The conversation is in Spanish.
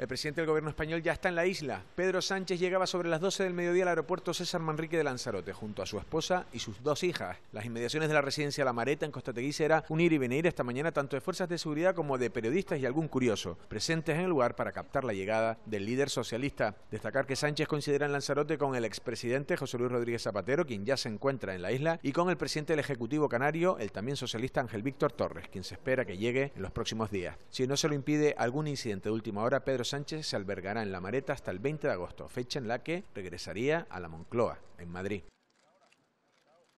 El presidente del gobierno español ya está en la isla. Pedro Sánchez llegaba sobre las 12 del mediodía al aeropuerto César Manrique de Lanzarote, junto a su esposa y sus dos hijas. Las inmediaciones de la residencia La Mareta en Costa Teguise era un ir y venir esta mañana tanto de fuerzas de seguridad como de periodistas y algún curioso, presentes en el lugar para captar la llegada del líder socialista. Destacar que Sánchez considera en Lanzarote con el expresidente José Luis Rodríguez Zapatero, quien ya se encuentra en la isla, y con el presidente del Ejecutivo Canario, el también socialista Ángel Víctor Torres, quien se espera que llegue en los próximos días. Si no se lo impide algún incidente de última hora, Pedro Sánchez se albergará en la Mareta hasta el 20 de agosto, fecha en la que regresaría a la Moncloa, en Madrid.